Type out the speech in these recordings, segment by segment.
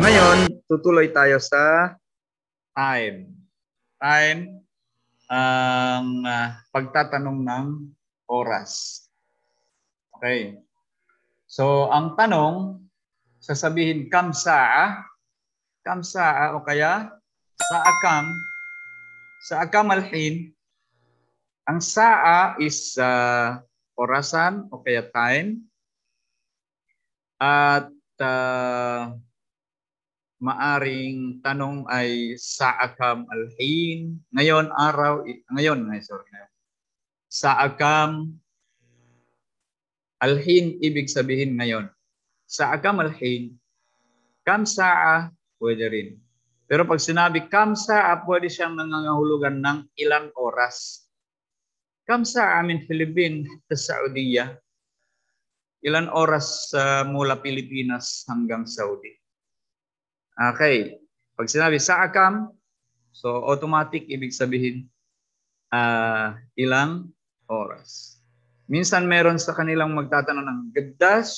Ngayon, tutuloy tayo sa time. time ang uh, pagtatanong ng oras. Okay. So, ang tanong, sasabihin kam saa, ah, o kaya sa kam, sa kam alhin. Ang saa is uh, orasan o kaya time. At uh, maaring tanong ay sa akam alhin. Ngayon araw, ngayon, ngayon sorry. Ngayon. akam alhin ibig sabihin ngayon. sa akam alhin, kam saa pwede rin. Pero pag sinabi kam saa, pwede siyang nangangahulugan ng ilang oras. Kam sa amin Philippine sa Saudiya, ilan oras uh, mula Pilipinas hanggang Saudi? Okay. Pag sinabi sa akam, so automatic ibig sabihin uh, ilang oras. Minsan meron sa kanilang magtatanong ng gadas,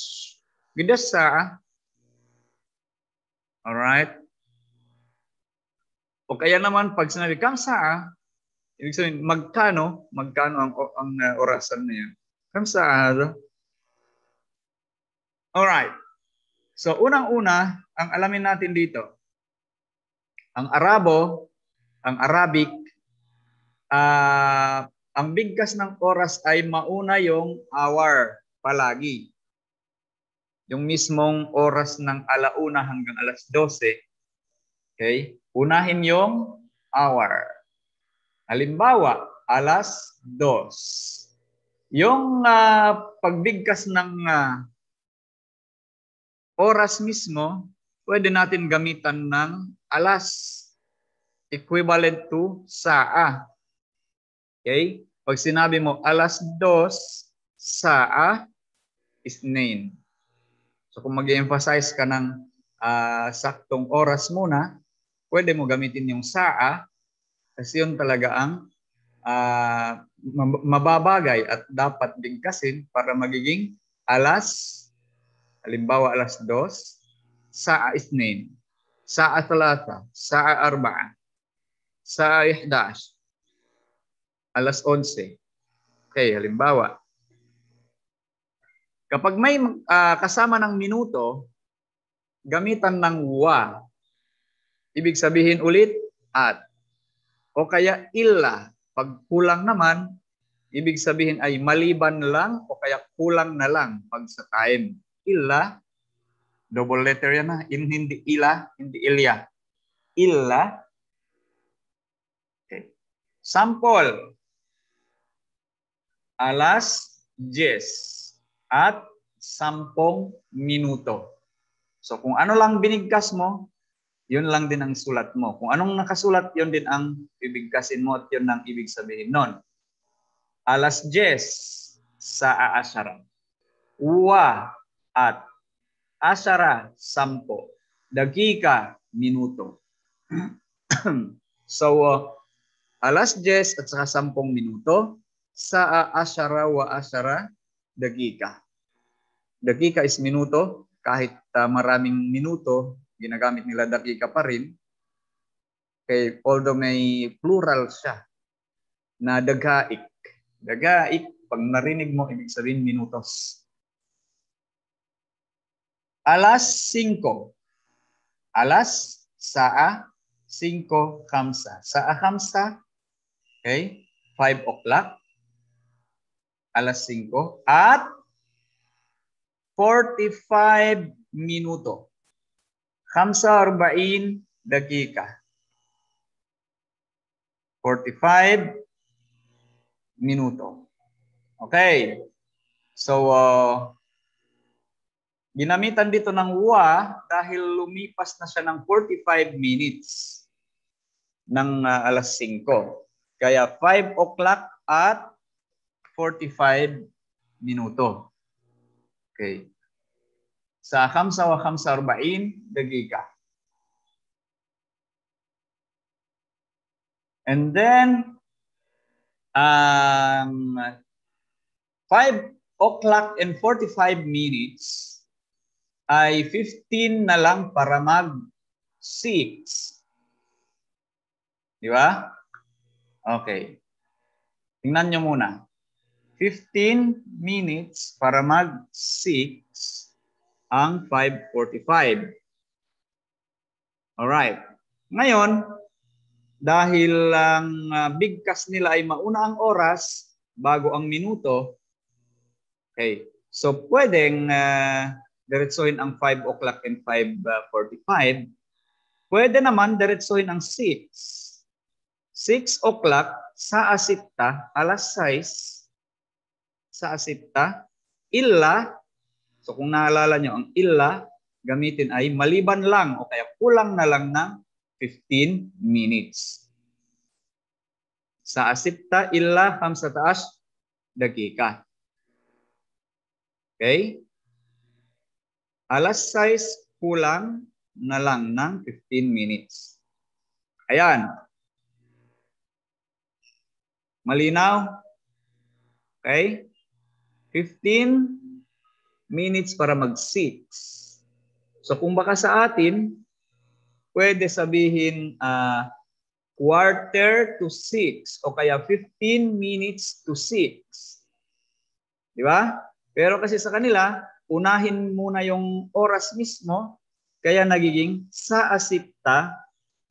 gadas sa ah. right. O kaya naman pag sinabi kam sa ah. ibig sabihin magkano, magkano ang ang uh, orasan na yan. Kam sa Alright. So unang-una, ang alamin natin dito, ang Arabo, ang Arabic, uh, ang bigkas ng oras ay mauna yung hour palagi. Yung mismong oras ng alauna hanggang alas 12. Okay? Unahin yung hour. Halimbawa, alas 2. Yung uh, pagbigkas ng uh, oras mismo, pwede natin gamitan ng alas. Equivalent to saa. Okay? Pag sinabi mo alas dos, saa is nain. So kung mag-emphasize ka ng uh, saktong oras muna, pwede mo gamitin yung saa kasi yun talaga ang uh, mababagay at dapat bigkasin para magiging alas halimbawa alas dos, sa isnin, sa talata, sa arba'a, sa ihdash, alas onse. Okay, halimbawa. Kapag may uh, kasama ng minuto, gamitan ng wa. Ibig sabihin ulit, at. O kaya illa. Pag kulang naman, ibig sabihin ay maliban lang o kaya kulang na lang pag sa time illa, double letter yan ha, in, hindi ila, hindi ilya. Illa. Okay. Sample. Alas yes at 10 minuto. So kung ano lang binigkas mo, yun lang din ang sulat mo. Kung anong nakasulat, yun din ang ibigkasin mo at yun ang ibig sabihin noon Alas 10 sa aasyara. Wa at asara sampo, dakika minuto. so uh, alas 10 at saka 10 minuto sa uh, asara wa asara dakika. Dakika is minuto kahit uh, maraming minuto ginagamit nila dakika pa rin. Kay although may plural siya na dagaik. Dagaik pag narinig mo ibig sabihin minutos. Alas 5. Alas sa 5 kamsa. Sa kamsa, okay, 5 o'clock. Alas 5 at 45 minuto. Kamsa arba'in dakika. 45 minuto. Okay. So, uh, Ginamitan dito ng wa dahil lumipas na siya ng 45 minutes ng uh, alas 5. Kaya 5 o'clock at 45 minuto. Okay. Sa khamsa wa khamsa arba'in, dagika. And then, um, 5 o'clock and 45 minutes, ay 15 na lang para mag 6. Di ba? Okay. Tingnan nyo muna. 15 minutes para mag 6 ang 5.45. Alright. Ngayon, dahil ang ah, bigkas nila ay mauna ang oras bago ang minuto, okay, so pwedeng uh, diretsuhin ang 5 o'clock and 5.45, uh, pwede naman diretsuhin ang 6. 6 o'clock sa asipta, alas 6 sa asipta, illa, so kung naalala nyo, ang illa gamitin ay maliban lang o kaya kulang na lang ng 15 minutes. Sa asipta, illa, ham sa taas, dakika. Okay? alas 6 kulang na lang ng 15 minutes. Ayan. Malinaw? Okay? 15 minutes para mag-6. So kung baka sa atin, pwede sabihin uh, quarter to 6 o kaya 15 minutes to 6. Di ba? Pero kasi sa kanila, unahin muna yung oras mismo, kaya nagiging sa asipta,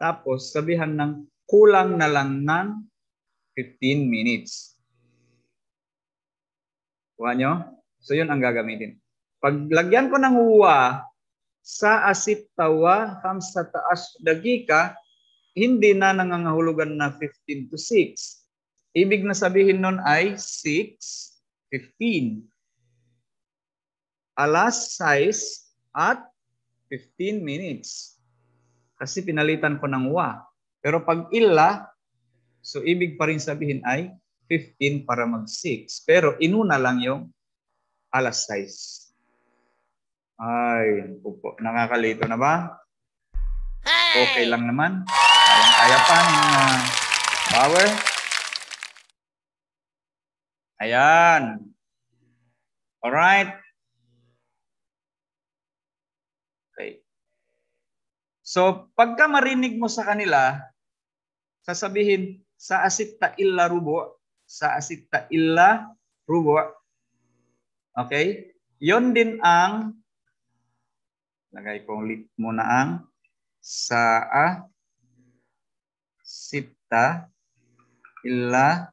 tapos sabihan ng kulang na lang ng 15 minutes. Kuha nyo? So yun ang gagamitin. Paglagyan ko ng wa, sa asipta wa ham sa taas dagika, hindi na nangangahulugan na 15 to 6. Ibig na sabihin nun ay 6, alas 6 at 15 minutes. Kasi pinalitan ko ng wa. Pero pag illa, so ibig pa rin sabihin ay 15 para mag 6. Pero inuna lang yung alas 6. Ay, upo. Nakakalito na ba? Okay lang naman. Kaya pa ng uh, power. Ayan. Alright. So pagka marinig mo sa kanila, sasabihin, sa asitta illa rubo, sa asitta illa rubo. Okay? Yon din ang, lagay kong lit muna ang, sa sita illa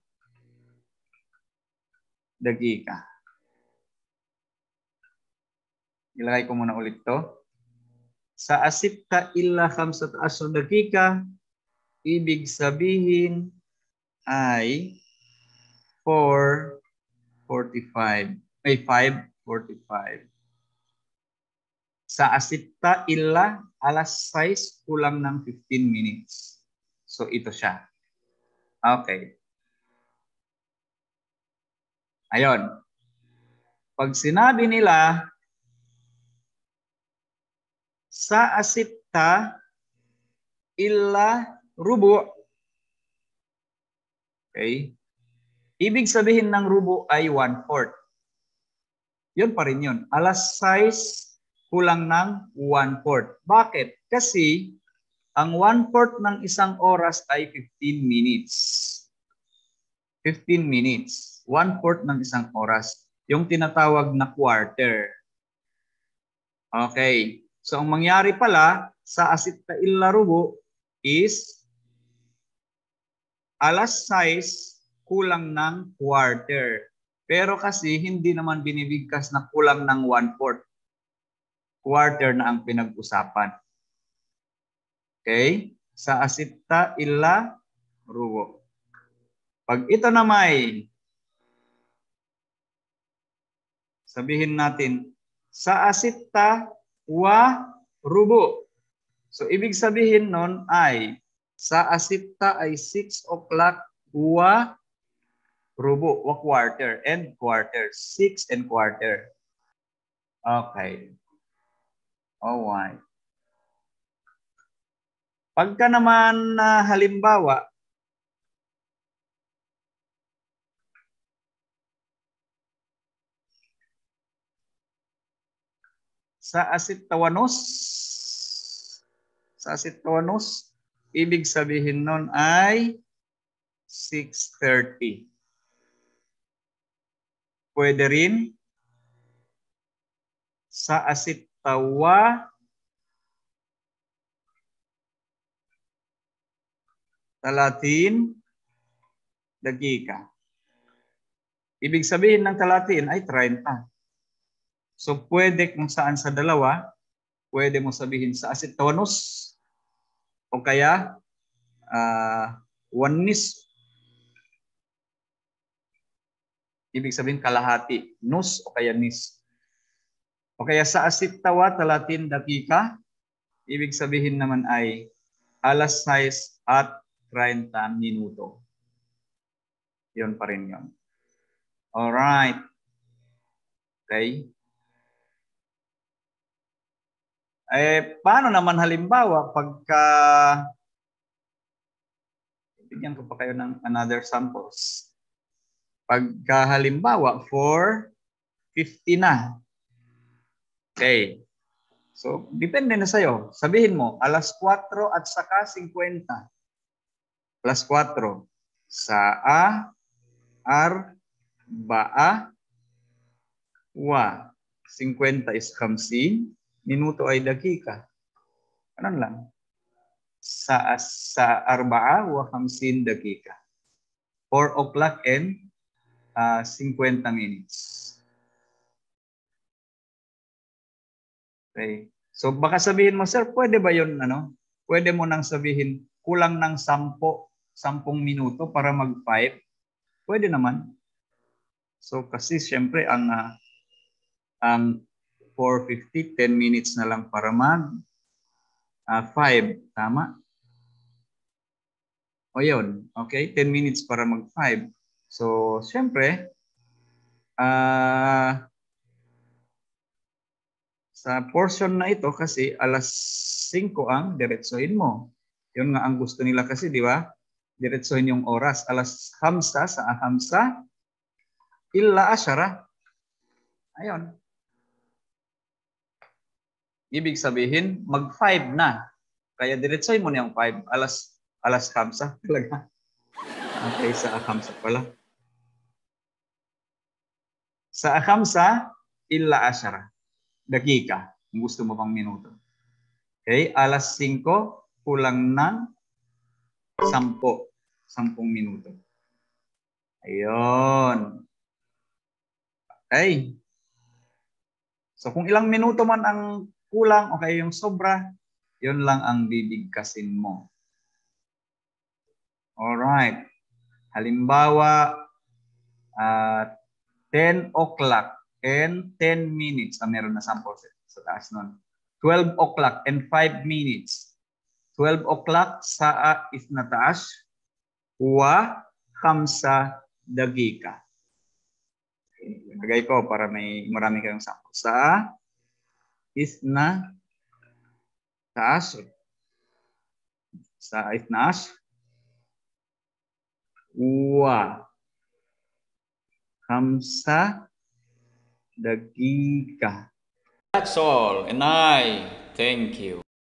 dagika. Ilagay ko muna ulit to. Sa asipta illa khamsat asr dakika, ibig sabihin ay 4.45. Ay 5.45. Sa asipta illa alas 6 kulang ng 15 minutes. So ito siya. Okay. Ayon. Pag sinabi nila sa asitta illa rubu. Okay? Ibig sabihin ng rubu ay one-fourth. Yun pa rin yun. Alas size kulang ng one-fourth. Bakit? Kasi ang one-fourth ng isang oras ay 15 minutes. 15 minutes. One-fourth ng isang oras. Yung tinatawag na quarter. Okay. So ang mangyari pala sa asitail na rubo is alas 6 kulang ng quarter. Pero kasi hindi naman binibigkas na kulang ng one-fourth. Quarter na ang pinag-usapan. Okay? Sa asita illa rubo. Pag ito na may sabihin natin sa asita wa rubu. So ibig sabihin nun ay sa asipta ay 6 o'clock wa rubu wa quarter, and quarter. 6 and quarter. Okay. Alright. Pagka naman uh, halimbawa, sa Asitawanos. Sa Asitawanos, ibig sabihin nun ay 6.30. Pwede rin sa Asitawa talatin dagika. Ibig sabihin ng talatin ay 30. So pwede kung saan sa dalawa, pwede mo sabihin sa acetonus o kaya uh, oneness. Ibig sabihin kalahati, nus o kaya nis. O kaya sa asitawa talatin dakika, ibig sabihin naman ay alas 6 at 30 minuto. Yun pa rin yun. Alright. Okay. Eh, paano naman halimbawa pagka bigyan ko pa kayo ng another samples. Pagka halimbawa, 450 na. Okay. So, depende na sa'yo. Sabihin mo, alas 4 at saka 50. Alas 4. Sa a, ar, ba, a, wa. 50 is 50 minuto ay dakika. Ganun lang. Sa, sa arba'a wa hamsin dakika. 4 o'clock and uh, ah, 50 minutes. Okay. So baka sabihin mo, sir, pwede ba yun? Ano? Pwede mo nang sabihin, kulang ng sampo, sampung minuto para mag 5 Pwede naman. So kasi siyempre ang, uh, ang 4.50, 10 minutes na lang para mag uh, ah, 5. Tama? O yun, okay? 10 minutes para mag 5. So, syempre, uh, sa portion na ito kasi alas 5 ang diretsoin mo. Yun nga ang gusto nila kasi, di ba? Diretsoin yung oras. Alas hamsa sa ahamsa, illa asyara. Ayon. Ibig sabihin, mag-5 na. Kaya diretsoy mo na yung 5. Alas, alas kamsa talaga. Okay, sa akamsa pala. Sa akamsa, illa asyara. Dakika. Kung gusto mo pang minuto. Okay, alas 5, kulang ng 10. 10 minuto. Ayun. Okay. So kung ilang minuto man ang kulang o kaya yung sobra, yun lang ang bibigkasin mo. Alright. Halimbawa, uh, ah, 10 o'clock and 10 minutes. Ah, meron na sample set sa taas nun. 12 o'clock and 5 minutes. 12 o'clock sa ah, is na taas. Wa kamsa dagika. Lagay ko para may marami kayong sample. Sa ah. isna asr Sa isna asr wa hamsa Dagika. That's all, and I thank you.